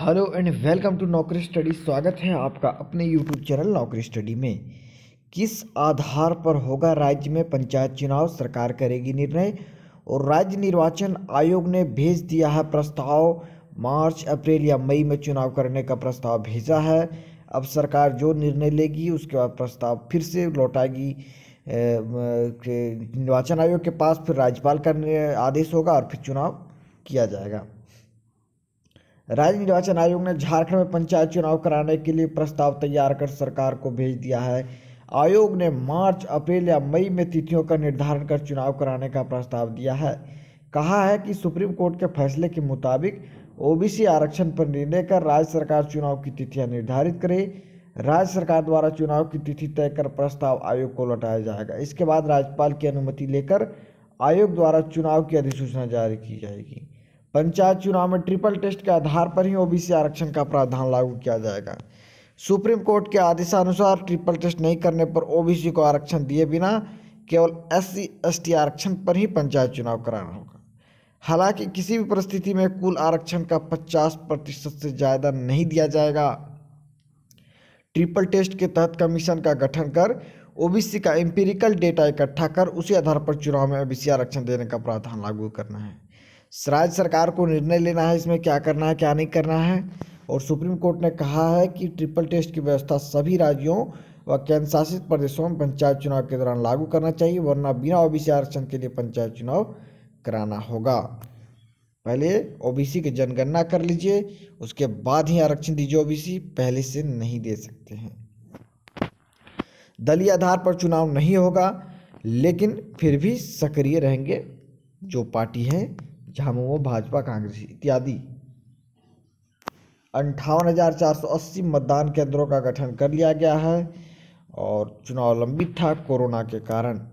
hello and welcome to Naukri study स्वागत है आपका अपने यूट्यूब चैनल नौकरी स्टडी में किस आधार पर होगा राज्य में पंचायत चुनाव सरकार करेगी निर्णय और राज्य निर्वाचन आयोग ने भेज दिया है प्रस्ताव मार्च अप्रैल या मई में चुनाव करने का प्रस्ताव भेजा है अब सरकार जो निर्णय लेगी उसके बाद प्रस्ताव फिर से लौटाएगी निर्वाचन आयोग के पास फिर राज्यपाल का आदेश होगा और फिर चुनाव किया जाएगा राज्य निर्वाचन आयोग ने झारखंड में पंचायत चुनाव कराने के लिए प्रस्ताव तैयार कर सरकार को भेज दिया है आयोग ने मार्च अप्रैल या मई में तिथियों का निर्धारण कर चुनाव कराने का प्रस्ताव दिया है कहा है कि सुप्रीम कोर्ट के फैसले के मुताबिक ओबीसी आरक्षण पर निर्णय कर राज्य सरकार चुनाव की तिथियां निर्धारित करे राज्य सरकार द्वारा चुनाव की तिथि तय कर प्रस्ताव आयोग को लौटाया जाएगा इसके बाद राज्यपाल की अनुमति लेकर आयोग द्वारा चुनाव की अधिसूचना जारी की जाएगी पंचायत चुनाव में ट्रिपल टेस्ट के आधार पर ही ओबीसी आरक्षण का प्रावधान लागू किया जाएगा सुप्रीम कोर्ट के आदेशानुसार ट्रिपल टेस्ट नहीं करने पर ओबीसी को आरक्षण दिए बिना केवल एस सी आरक्षण पर ही पंचायत चुनाव कराना होगा हालांकि किसी भी परिस्थिति में कुल आरक्षण का 50 प्रतिशत से ज़्यादा नहीं दिया जाएगा ट्रिपल टेस्ट के तहत कमीशन का गठन कर ओबीसी का एम्पेरिकल डेटा इकट्ठा कर उसी आधार पर चुनाव में ओबीसी आरक्षण देने का प्रावधान लागू करना है राज्य सरकार को निर्णय लेना है इसमें क्या करना है क्या नहीं करना है और सुप्रीम कोर्ट ने कहा है कि ट्रिपल टेस्ट की व्यवस्था सभी राज्यों व केंद्र शासित प्रदेशों में पंचायत चुनाव के दौरान लागू करना चाहिए वरना बिना ओबीसी आरक्षण के लिए पंचायत चुनाव कराना होगा पहले ओबीसी की जनगणना कर लीजिए उसके बाद ही आरक्षण दीजिए ओबीसी पहले से नहीं दे सकते हैं दलीय आधार पर चुनाव नहीं होगा लेकिन फिर भी सक्रिय रहेंगे जो पार्टी है झामुमो भाजपा कांग्रेस इत्यादि अंठावन मतदान केंद्रों का गठन कर लिया गया है और चुनाव लंबित था कोरोना के कारण